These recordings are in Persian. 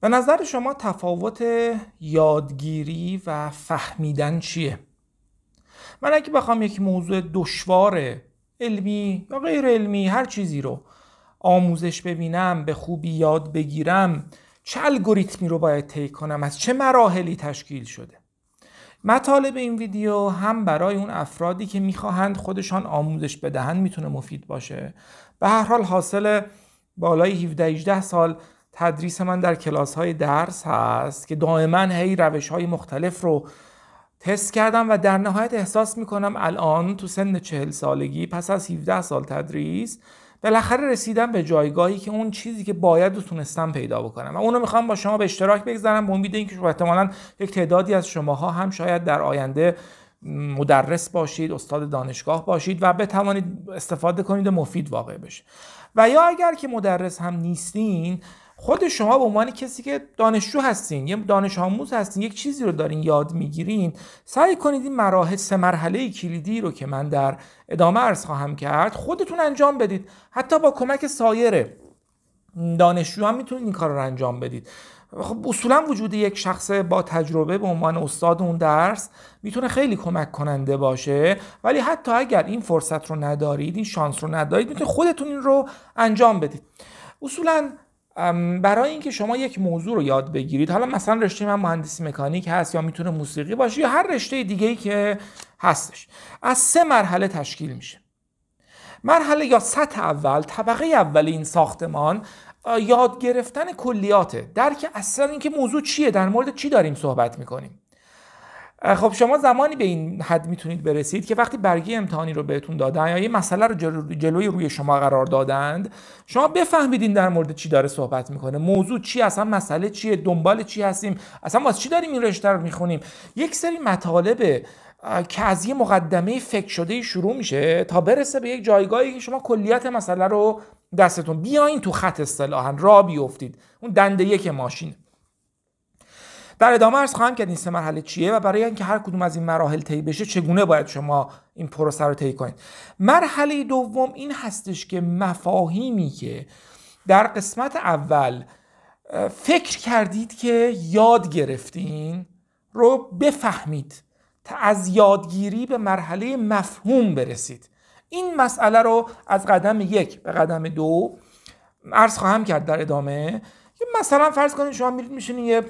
به نظر شما تفاوت یادگیری و فهمیدن چیه؟ من اگه بخوام یک موضوع دشوار علمی یا غیر علمی هر چیزی رو آموزش ببینم به خوبی یاد بگیرم چه الگوریتمی رو باید طی کنم از چه مراحلی تشکیل شده مطالب این ویدیو هم برای اون افرادی که میخواهند خودشان آموزش بدهند میتونه مفید باشه به هر حال حاصل بالای 17 18 سال تدریس من در کلاس های درس هست که دائما هی روش های مختلف رو تست کردم و در نهایت احساس میکنم الان تو سن چهل سالگی پس از 17 سال تدریس بالاخره رسیدم به جایگاهی که اون چیزی که باید رو تونستم پیدا بکنم و اونو میخوام با شما به اشتراک بگذارم به امید اینکه احتمالا یک تعدادی از شماها هم شاید در آینده مدرس باشید استاد دانشگاه باشید و بتوانید استفاده کنید و مفید واقع بشه و یا اگر که مدرس هم نیستین خود شما به عنوان کسی که دانشجو هستین یه دانش آموز هستین یک چیزی رو دارین یاد میگیرین سعی کنید این مراحل سه مرحله کلیدی رو که من در ادامه عرض خواهم کرد خودتون انجام بدید حتی با کمک سایر دانشجو هم میتونید این کار رو انجام بدید خب اصولا وجود یک شخص با تجربه به عنوان استاد اون درس میتونه خیلی کمک کننده باشه ولی حتی اگر این فرصت رو ندارید این شانس رو ندارید میتونید خودتون این رو انجام بدید اصولا برای اینکه شما یک موضوع رو یاد بگیرید حالا مثلا رشته من مهندسی مکانیک هست یا میتونه موسیقی باشه یا هر رشته دیگه ای که هستش از سه مرحله تشکیل میشه مرحله یا سطح اول طبقه اول این ساختمان یاد گرفتن کلیاته درک اصلا اینکه موضوع چیه در مورد چی داریم صحبت میکنیم خب شما زمانی به این حد میتونید برسید که وقتی برگه امتحانی رو بهتون دادن یا یه مسئله رو جلوی روی شما قرار دادند شما بفهمیدین در مورد چی داره صحبت میکنه موضوع چی اصلا مسئله چیه دنبال چی هستیم اصلا واسه چی داریم این رشته رو میخونیم یک سری مطالب که از یه مقدمه فکر شده شروع میشه تا برسه به یک جایگاهی که شما کلیت مسئله رو دستتون بیاین تو خط اصطلاحا را بیفتید اون دنده یک ماشین در بله، ادامه ارز خواهم کرد این سه مرحله چیه و برای اینکه هر کدوم از این مراحل طی بشه چگونه باید شما این پروسه رو طی کنید مرحله دوم این هستش که مفاهیمی که در قسمت اول فکر کردید که یاد گرفتین رو بفهمید تا از یادگیری به مرحله مفهوم برسید این مسئله رو از قدم یک به قدم دو عرض خواهم کرد در ادامه مثلا فرض کنید شما میرید میشینید یه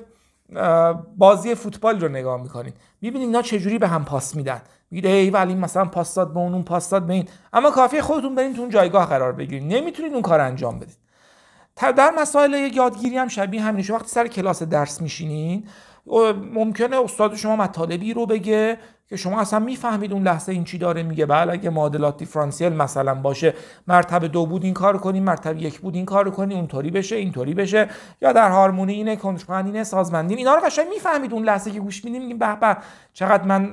بازی فوتبال رو نگاه میکنید میبینید اینا چجوری به هم پاس میدن میگید ای ولی مثلا پاس داد به اون اون پاس داد به این اما کافی خودتون برین تو اون جایگاه قرار بگیرید نمیتونید اون کار انجام بدید در مسائل یادگیری هم شبیه شما وقتی سر کلاس درس میشینین ممکنه استاد شما مطالبی رو بگه که شما اصلا میفهمید اون لحظه این چی داره میگه بله اگه معادلات دیفرانسیل مثلا باشه مرتبه دو بود این کار کنی مرتبه یک بود این کار کنی اونطوری بشه اینطوری بشه یا در هارمونی اینه کنشمند اینه سازمندی اینا رو قشنگ میفهمید اون لحظه که گوش میدیم میگیم به به چقدر من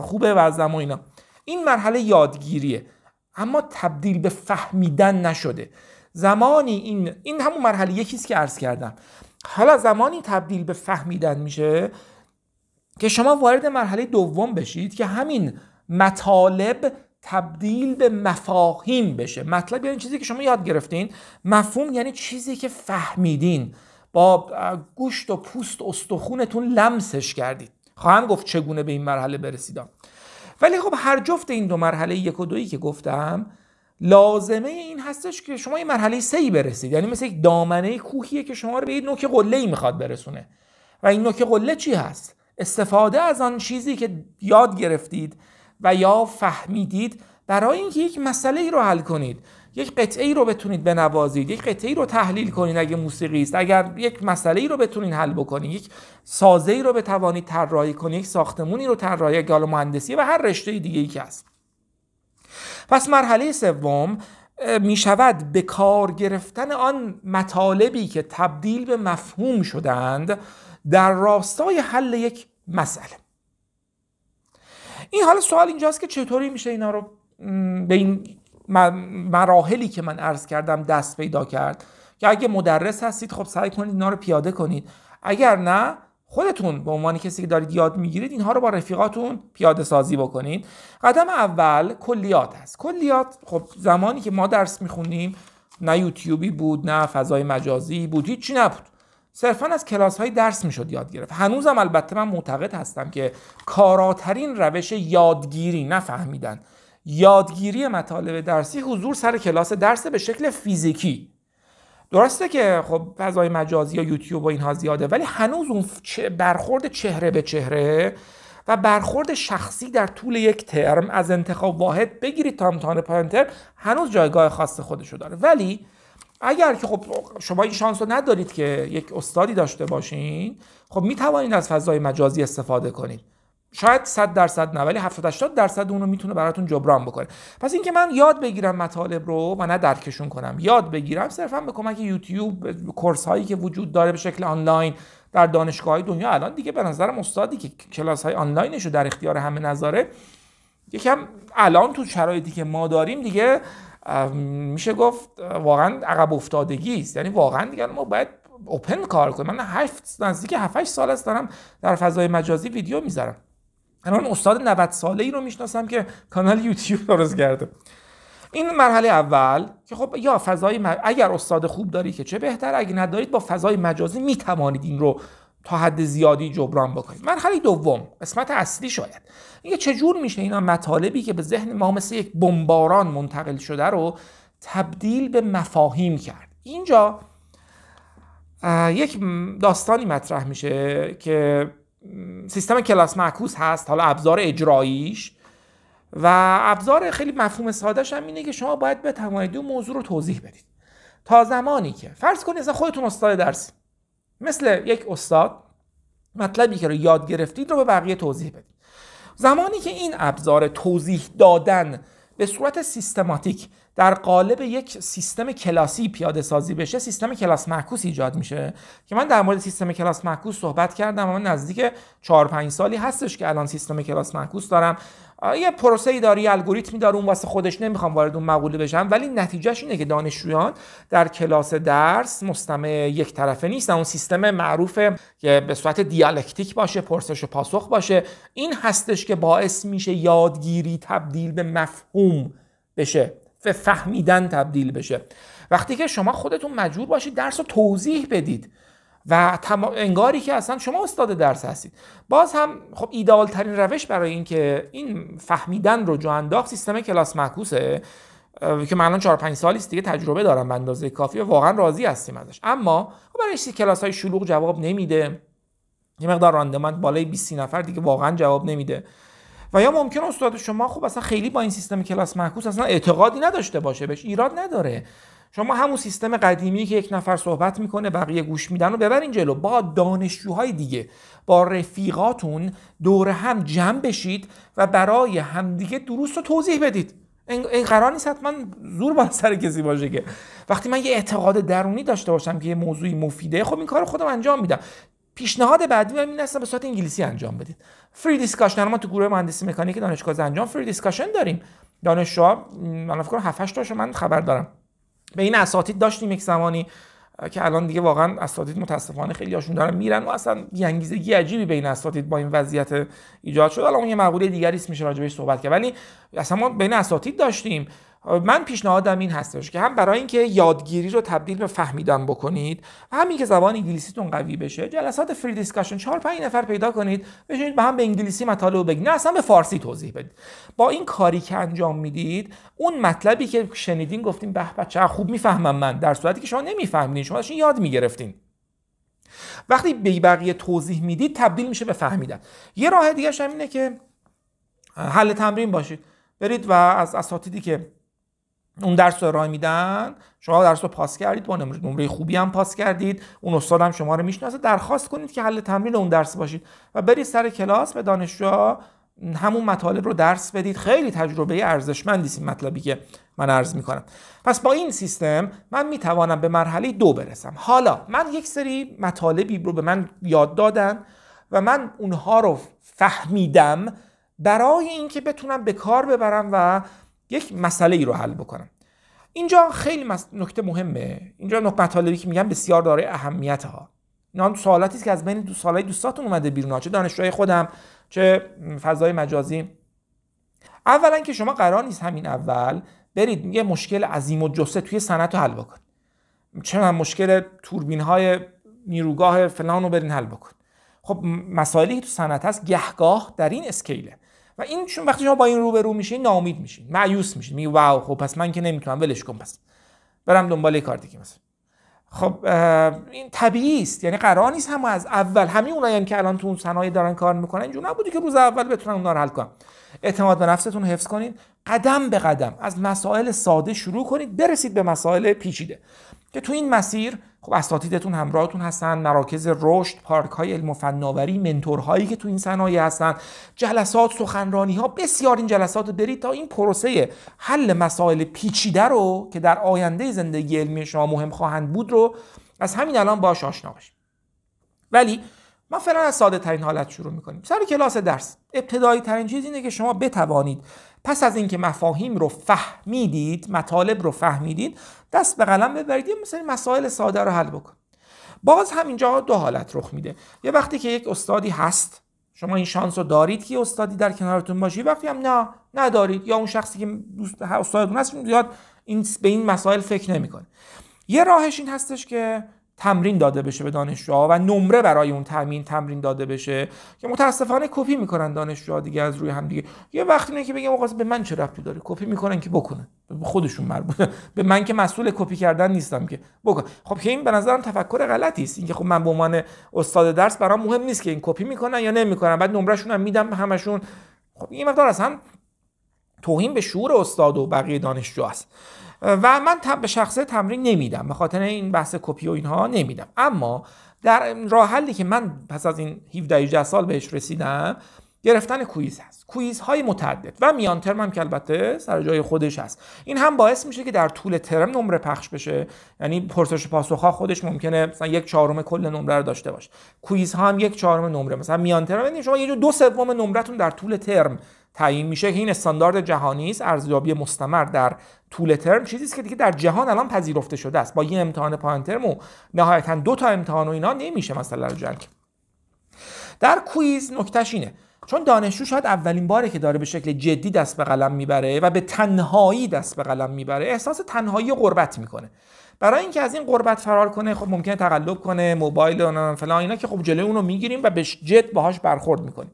خوبه و و اینا این مرحله یادگیریه اما تبدیل به فهمیدن نشده زمانی این این همون مرحله یکیست که عرض کردم حالا زمانی تبدیل به فهمیدن میشه که شما وارد مرحله دوم بشید که همین مطالب تبدیل به مفاهیم بشه مطلب یعنی چیزی که شما یاد گرفتین مفهوم یعنی چیزی که فهمیدین با گوشت و پوست استخونتون لمسش کردید خواهم گفت چگونه به این مرحله برسیدم ولی خب هر جفت این دو مرحله یک و دویی که گفتم لازمه این هستش که شما یه مرحله سی برسید یعنی مثل یک دامنه کوهیه که شما رو به یک نوک قله ای میخواد برسونه و این نوک قله چی هست استفاده از آن چیزی که یاد گرفتید و یا فهمیدید برای اینکه یک مسئله ای رو حل کنید یک قطعه ای رو بتونید بنوازید یک قطعه ای رو تحلیل کنید اگه موسیقی است اگر یک مسئله ای رو بتونید حل بکنید یک سازه ای رو بتوانید طراحی کنید یک ساختمونی رو طراحی گال مهندسی و هر رشته دیگه که هست پس مرحله سوم می شود به کار گرفتن آن مطالبی که تبدیل به مفهوم شدند در راستای حل یک مسئله این حالا سوال اینجاست که چطوری میشه اینا رو به این مراحلی که من عرض کردم دست پیدا کرد که اگه مدرس هستید خب سعی کنید اینا رو پیاده کنید اگر نه خودتون به عنوان کسی که دارید یاد میگیرید اینها رو با رفیقاتون پیاده سازی بکنید قدم اول کلیات هست کلیات خب زمانی که ما درس میخونیم نه یوتیوبی بود نه فضای مجازی بود چی نبود صرفا از کلاس های درس میشد یاد گرفت هنوزم البته من معتقد هستم که کاراترین روش یادگیری نفهمیدن یادگیری مطالب درسی حضور سر کلاس درس به شکل فیزیکی درسته که خب فضای مجازی یا یوتیوب و اینها زیاده ولی هنوز اون برخورد چهره به چهره و برخورد شخصی در طول یک ترم از انتخاب واحد بگیرید تا امتحان پایان ترم هنوز جایگاه خاص خودشو داره ولی اگر که خب شما این شانس رو ندارید که یک استادی داشته باشین خب می از فضای مجازی استفاده کنید شاید 100 درصد نه ولی 70 80 درصد رو میتونه براتون جبران بکنه پس اینکه من یاد بگیرم مطالب رو و نه درکشون کنم یاد بگیرم صرفا به کمک یوتیوب کورس هایی که وجود داره به شکل آنلاین در دانشگاه های دنیا الان دیگه به نظر استادی که کلاس های آنلاینش رو در اختیار همه نذاره یکم الان تو شرایطی که ما داریم دیگه میشه گفت واقعا عقب افتادگی است یعنی واقعا دیگه ما باید اوپن کار کنیم من هفت نزدیک 7 8 سال است دارم در فضای مجازی ویدیو میذارم اون استاد 90 ساله ای رو میشناسم که کانال یوتیوب درست کرده این مرحله اول که خب یا فضای اگر استاد خوب داری که چه بهتر اگه ندارید با فضای مجازی میتوانید این رو تا حد زیادی جبران بکنید مرحله دوم قسمت اصلی شاید اینکه چجور میشه اینا مطالبی که به ذهن ما مثل یک بمباران منتقل شده رو تبدیل به مفاهیم کرد اینجا یک داستانی مطرح میشه که سیستم کلاس معکوس هست حالا ابزار اجراییش و ابزار خیلی مفهوم سادهش هم اینه که شما باید بتوانید اون موضوع رو توضیح بدید تا زمانی که فرض کنید اصلا خودتون استاد درسی مثل یک استاد مطلبی که رو یاد گرفتید رو به بقیه توضیح بدید زمانی که این ابزار توضیح دادن به صورت سیستماتیک در قالب یک سیستم کلاسی پیاده سازی بشه سیستم کلاس معکوس ایجاد میشه که من در مورد سیستم کلاس معکوس صحبت کردم اما من نزدیک 4 5 سالی هستش که الان سیستم کلاس معکوس دارم یه پروسه ای داره الگوریتمی داره اون واسه خودش نمیخوام وارد اون مقوله بشم ولی نتیجهش اینه که دانشجویان در کلاس درس مستمع یک طرفه نیستن اون سیستم معروف که به صورت دیالکتیک باشه پرسش و پاسخ باشه این هستش که باعث میشه یادگیری تبدیل به مفهوم بشه به فهمیدن تبدیل بشه وقتی که شما خودتون مجبور باشید درس رو توضیح بدید و انگاری که اصلا شما استاد درس هستید باز هم خب ایدالترین روش برای اینکه این فهمیدن رو جا انداخت سیستم کلاس معکوسه که من الان 4 5 سالی است دیگه تجربه دارم به اندازه کافی و واقعا راضی هستیم ازش اما خب برای کلاس های شلوغ جواب نمیده یه مقدار راندمند بالای 20 نفر دیگه واقعا جواب نمیده و یا ممکن استاد شما خب اصلا خیلی با این سیستم کلاس محکوس اصلا اعتقادی نداشته باشه بهش ایراد نداره شما همون سیستم قدیمی که یک نفر صحبت میکنه بقیه گوش میدن و ببرین جلو با دانشجوهای دیگه با رفیقاتون دور هم جمع بشید و برای همدیگه درست رو توضیح بدید این قرار نیست حتما زور با سر کسی باشه که وقتی من یه اعتقاد درونی داشته باشم که یه موضوعی مفیده خب این کار خودم انجام میدم پیشنهاد بعدی من این به صورت انگلیسی انجام بدید فری دیسکشن ما تو گروه مهندسی مکانیک دانشگاه انجام فری دیسکشن داریم دانشگاه من فکر کنم 7 8 من خبر دارم به این اساتید داشتیم یک زمانی که الان دیگه واقعا اساتید متاسفانه خیلی هاشون دارن میرن و اصلا انگیزگی عجیبی بین اساتید با این وضعیت ایجاد شد الان اون یه مقوله دیگری است میشه راجع صحبت کرد ولی اصلا ما بین اساتید داشتیم من پیشنهادم این هستش که هم برای اینکه یادگیری رو تبدیل به فهمیدن بکنید و همین که زبان انگلیسیتون قوی بشه جلسات فری دیسکشن 4 5 نفر پیدا کنید بشینید به هم به انگلیسی مطالب رو بگید اصلا به فارسی توضیح بدید با این کاری که انجام میدید اون مطلبی که شنیدین گفتیم به بچه خوب میفهمم من در صورتی که شما نمیفهمیدین شما داشتین یاد میگرفتین وقتی به بقیه توضیح میدید تبدیل میشه به فهمیدن یه راه دیگه هم اینه که حل تمرین باشید برید و از اساتیدی که اون درس رو ارائه میدن شما درس رو پاس کردید با نمره خوبی هم پاس کردید اون استاد هم شما رو میشناسه درخواست کنید که حل تمرین اون درس باشید و برید سر کلاس به دانشجو همون مطالب رو درس بدید خیلی تجربه ارزشمندی این مطلبی که من عرض میکنم پس با این سیستم من میتوانم به مرحله دو برسم حالا من یک سری مطالبی رو به من یاد دادن و من اونها رو فهمیدم برای اینکه بتونم به کار ببرم و یک مسئله ای رو حل بکنم اینجا خیلی نکته مهمه اینجا مطالبی که میگم بسیار داره اهمیت ها اینا سوالاتی که از بین دو سالای دوستاتون اومده بیرون ها چه دانشجوهای خودم چه فضای مجازی اولا که شما قرار نیست همین اول برید یه مشکل عظیم و جسه توی سنت رو حل بکن چه مشکل توربین های نیروگاه فلان رو برین حل بکن خب مسائلی که تو سنت هست گهگاه در این اسکیله و این چون وقتی شما با این روبرو میشین ناامید میشین مایوس میشین میگی واو خب پس من که نمیتونم ولش کن پس برم دنبال کار دیگه مثلا خب این طبیعی است یعنی قرار نیست هم از اول همین اونایی هم که الان تو صنایع دارن کار میکنن اینجوری نبوده که روز اول بتونن اونا رو حل کنن اعتماد به نفستون حفظ کنید قدم به قدم از مسائل ساده شروع کنید برسید به مسائل پیچیده که تو این مسیر خب اساتیدتون همراهتون هستن مراکز رشد پارک های علم و فناوری منتورهایی که تو این صنایع هستن جلسات سخنرانی ها بسیار این جلسات برید تا این پروسه حل مسائل پیچیده رو که در آینده زندگی علمی شما مهم خواهند بود رو از همین الان باش آشنا بشید ولی ما فعلا از ساده ترین حالت شروع میکنیم سر کلاس درس ابتدایی ترین چیز اینه که شما بتوانید پس از اینکه مفاهیم رو فهمیدید مطالب رو فهمیدید دست به قلم ببرید یه مثل مسائل ساده رو حل بکن باز هم دو حالت رخ میده یه وقتی که یک استادی هست شما این شانس رو دارید که استادی در کنارتون باشه وقتی هم نه ندارید یا اون شخصی که دوست استادتون هست زیاد این به این مسائل فکر نمیکنه یه راهش این هستش که تمرین داده بشه به دانشجوها و نمره برای اون تامین تمرین داده بشه که متاسفانه کپی میکنن دانشجوها دیگه از روی هم دیگه یه وقتی اینه که بگم آقا به من چه ربطی داره کپی میکنن که بکنن به خودشون مربوطه به من که مسئول کپی کردن نیستم که بکن خب که این به نظرم تفکر غلطی است اینکه خب من به عنوان استاد درس برام مهم نیست که این کپی میکنن یا نمیکنن بعد نمرهشون هم میدم همشون خب این مقدار از هم توهین به شعور استاد و بقیه دانشجو است و من به شخصه تمرین نمیدم به خاطر این بحث کپی و اینها نمیدم اما در راه حلی که من پس از این 17 18 سال بهش رسیدم گرفتن کویز هست کویز های متعدد و میان ترم هم که البته سر جای خودش هست این هم باعث میشه که در طول ترم نمره پخش بشه یعنی پرسش پاسخ ها خودش ممکنه مثلا یک چهارم کل نمره رو داشته باشه کویز ها هم یک چهارم نمره مثلا میان ترم یعنی شما یه جور دو سوم نمرتون در طول ترم تعیین میشه که این استاندارد جهانی است ارزیابی مستمر در طول ترم چیزی است که دیگه در جهان الان پذیرفته شده است با یه امتحان پایان ترم و نهایتا دو تا امتحان و اینا نمیشه مثلا رو جنگ در کویز نکتهش اینه چون دانشجو شاید اولین باره که داره به شکل جدی دست به قلم میبره و به تنهایی دست به قلم میبره احساس تنهایی قربت میکنه برای اینکه از این قربت فرار کنه خب ممکنه تقلب کنه موبایل و فلان اینا که خب جلوی اونو میگیریم و به جد باهاش برخورد میکنیم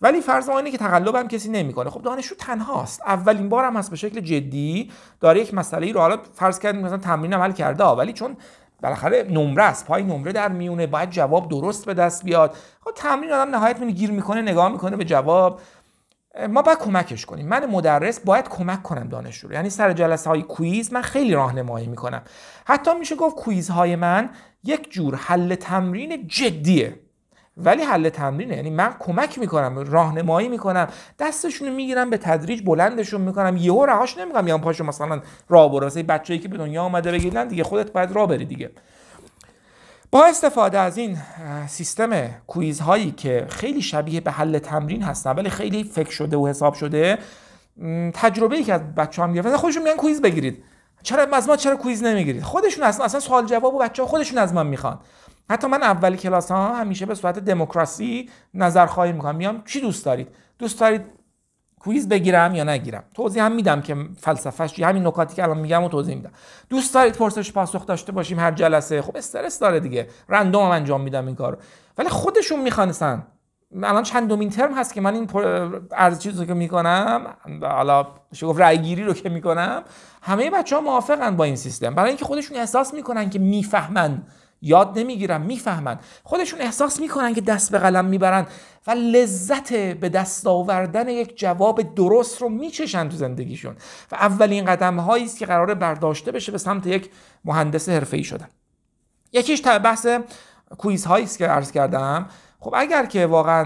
ولی فرض ما اینه که هم کسی نمیکنه خب دانشجو تنهاست اولین هم هست به شکل جدی داره یک مسئله ای رو حالا فرض کردیم مثلا تمرین عمل کرده ولی چون بالاخره نمره است پای نمره در میونه باید جواب درست به دست بیاد خب تمرین آدم نهایت میونه گیر میکنه نگاه میکنه به جواب ما باید کمکش کنیم من مدرس باید کمک کنم دانشجو رو یعنی سر جلسه های کویز من خیلی راهنمایی میکنم حتی میشه گفت کویزهای من یک جور حل تمرین جدیه ولی حل تمرینه یعنی من کمک میکنم راهنمایی میکنم دستشون رو میگیرم به تدریج بلندشون میکنم یهو رهاش نمیگم میام پاشو مثلا راه برو مثلا بچه‌ای که به دنیا آمده بگیرن دیگه خودت باید راه بری دیگه با استفاده از این سیستم کویز هایی که خیلی شبیه به حل تمرین هستن ولی خیلی فکر شده و حساب شده تجربه ای که از بچه هم گرفتن خودشون میگن کویز بگیرید چرا از ما چرا کویز نمیگیرید خودشون اصلا اصلا سوال جواب و بچه ها خودشون از من میخوان حتی من اول کلاس ها همیشه به صورت دموکراسی نظر خواهی میکنم میام چی دوست دارید دوست دارید کویز بگیرم یا نگیرم توضیح هم میدم که فلسفهش همین نکاتی که الان میگم و توضیح میدم دوست دارید پرسش پاسخ داشته باشیم هر جلسه خب استرس داره دیگه رندوم هم انجام میدم این کارو ولی خودشون میخوانسن الان چند دومین ترم هست که من این ارز چیز رو که میکنم حالا گفت رای گیری رو که میکنم همه بچه ها موافقن با این سیستم برای اینکه خودشون احساس میکنن که میفهمن یاد نمیگیرن میفهمن خودشون احساس میکنن که دست به قلم میبرن و لذت به دست آوردن یک جواب درست رو میچشن تو زندگیشون و اولین قدم هایی است که قراره برداشته بشه به سمت یک مهندس حرفه ای شدن یکیش بحث کویز هایی است که عرض کردم خب اگر که واقعا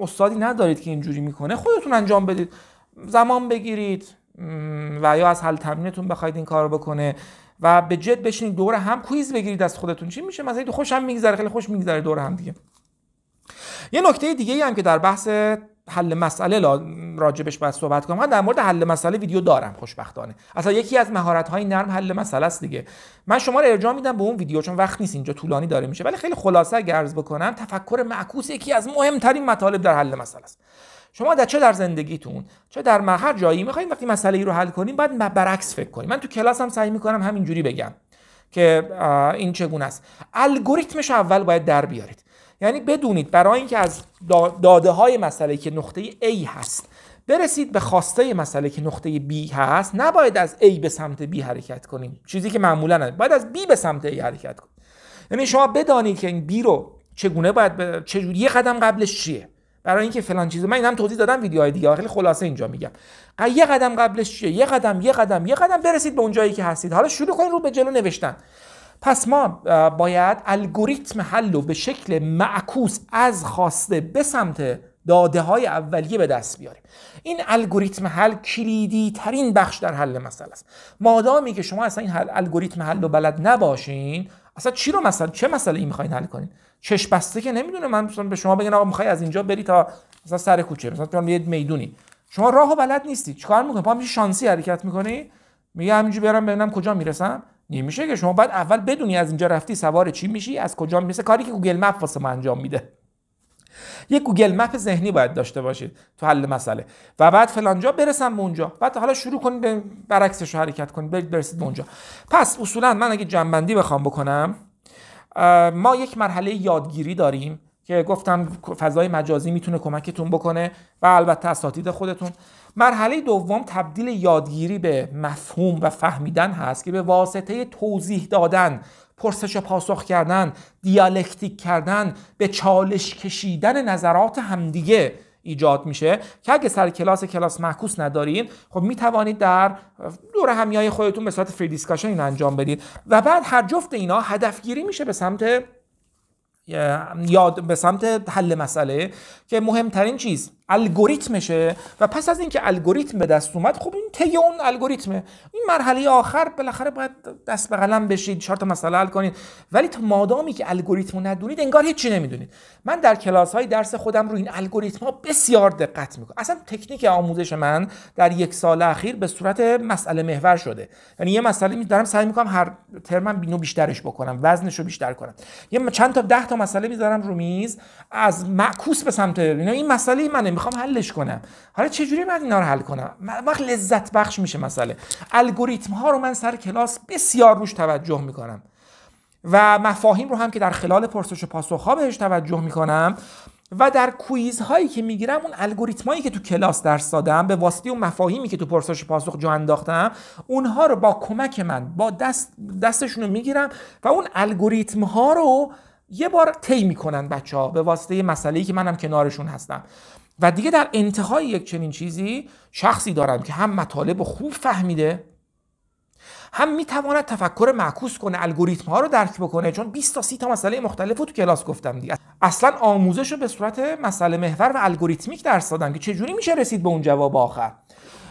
استادی ندارید که اینجوری میکنه خودتون انجام بدید زمان بگیرید و یا از حل تمرینتون بخواید این کارو بکنه و به جد بشینید دور هم کویز بگیرید از خودتون چی میشه مثلا خوش هم میگذره خیلی خوش میگذره دور هم دیگه یه نکته دیگه ای هم که در بحث حل مسئله راجبش باید صحبت کنم من در مورد حل مسئله ویدیو دارم خوشبختانه اصلا یکی از مهارت های نرم حل مسئله است دیگه من شما رو ارجاع میدم به اون ویدیو چون وقت نیست اینجا طولانی داره میشه ولی خیلی خلاصه اگر بکنم تفکر معکوس یکی از مهمترین مطالب در حل مسئله است شما در چه در زندگیتون چه در هر جایی میخواین وقتی مسئله ای رو حل کنیم باید برعکس فکر کنیم من تو کلاس هم سعی میکنم همینجوری بگم که این چگونه است الگوریتمش اول باید در بیارید یعنی بدونید برای اینکه از داده های مسئله که نقطه A هست برسید به خواسته مسئله که نقطه B هست نباید از A به سمت B حرکت کنیم چیزی که معمولا نه باید از B به سمت A حرکت کنیم یعنی شما بدانید که این B رو چگونه باید ب... یه قدم قبلش چیه برای اینکه فلان چیز من اینم توضیح دادم ویدیوهای دیگه خیلی خلاصه اینجا میگم یه قدم قبلش چیه یه قدم یه قدم یه قدم برسید به اون جایی که هستید حالا شروع کنید رو به جلو نوشتن پس ما باید الگوریتم حل رو به شکل معکوس از خواسته به سمت داده های اولیه به دست بیاریم این الگوریتم حل کلیدی ترین بخش در حل مسئله است مادامی که شما اصلا این حل الگوریتم حل رو بلد نباشین اصلا چی رو مثلا چه مسئله ای میخواین حل کنین چش بسته که نمیدونه من به شما بگن آقا میخوای از اینجا بری تا مثلا سر کوچه مثلا یه میدونی شما راهو بلد نیستی چیکار میکنی پا شانسی حرکت میکنی میگه همینجوری برم ببینم کجا میرسم این میشه که شما باید اول بدونی از اینجا رفتی سوار چی میشی از کجا میشه. کاری که گوگل مپ واسه ما انجام میده یک گوگل مپ ذهنی باید داشته باشید تو حل مسئله و بعد فلانجا برسم به اونجا بعد حالا شروع کنید به برعکسش رو حرکت کنید برید برسید به اونجا پس اصولا من اگه جنبندی بخوام بکنم ما یک مرحله یادگیری داریم که گفتم فضای مجازی میتونه کمکتون بکنه و البته اساتید خودتون مرحله دوم تبدیل یادگیری به مفهوم و فهمیدن هست که به واسطه توضیح دادن پرسش و پاسخ کردن دیالکتیک کردن به چالش کشیدن نظرات همدیگه ایجاد میشه که اگه سر کلاس کلاس معکوس ندارین خب میتوانید در دور همیای خودتون به صورت فری این انجام بدید و بعد هر جفت اینا هدفگیری میشه به سمت یاد به سمت حل مسئله که مهمترین چیز الگوریتمشه و پس از اینکه الگوریتم به دست اومد خب این طی اون الگوریتمه این مرحله آخر بالاخره باید دست به قلم بشید چهار تا مسئله حل کنید ولی تا مادامی که الگوریتم رو ندونید انگار هیچی نمیدونید من در کلاس های درس خودم رو این الگوریتم ها بسیار دقت میکنم اصلا تکنیک آموزش من در یک سال اخیر به صورت مسئله محور شده یعنی یه مسئله دارم سعی میکنم هر ترمم بینو بیشترش بکنم وزنش رو بیشتر کنم یه چند تا ده تا مسئله میذارم رو میز از معکوس به سمت این مسئله منه میخوام حلش کنم حالا چه جوری من اینا رو حل کنم وقت لذت بخش میشه مسئله الگوریتم ها رو من سر کلاس بسیار روش توجه میکنم و مفاهیم رو هم که در خلال پرسش و پاسخ ها بهش توجه میکنم و در کویز هایی که میگیرم اون الگوریتم هایی که تو کلاس درس دادم به واسطه اون مفاهیمی که تو پرسش پاسخ جا انداختم اونها رو با کمک من با دست دستشون رو میگیرم و اون الگوریتم ها رو یه بار طی میکنن بچه به واسطه مسئله ای که منم کنارشون هستم و دیگه در انتهای یک چنین چیزی شخصی دارم که هم مطالب خوب فهمیده هم میتواند تفکر معکوس کنه الگوریتم ها رو درک بکنه چون 20 تا 30 تا مسئله مختلف رو تو کلاس گفتم دیگه اصلا آموزش رو به صورت مسئله محور و الگوریتمیک درس دادن که چجوری میشه رسید به اون جواب آخر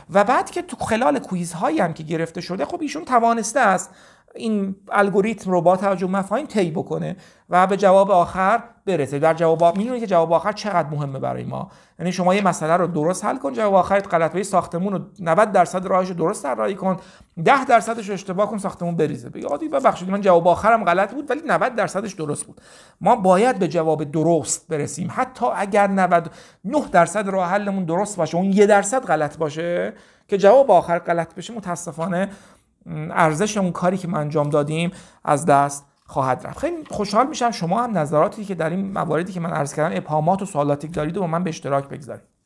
و بعد که تو خلال کویزهایی هم که گرفته شده خب ایشون توانسته است این الگوریتم رو با توجه مفاهیم طی بکنه و به جواب آخر برسه در جواب میدونید که جواب آخر چقدر مهمه برای ما یعنی شما یه مسئله رو درست حل کن جواب آخرت باشه ساختمون رو 90 درصد راهش رو درست طراحی کن 10 درصدش اشتباه کن ساختمون بریزه بگی آدی ببخشید من جواب آخرم غلط بود ولی 90 درصدش درست بود ما باید به جواب درست برسیم حتی اگر 99 درصد راه حلمون درست باشه اون یه درصد غلط باشه که جواب آخر غلط بشه متاسفانه ارزش اون کاری که ما انجام دادیم از دست خواهد رفت خیلی خوشحال میشم شما هم نظراتی که در این مواردی که من عرض کردم ابهامات و سوالاتی دارید و با من به اشتراک بگذارید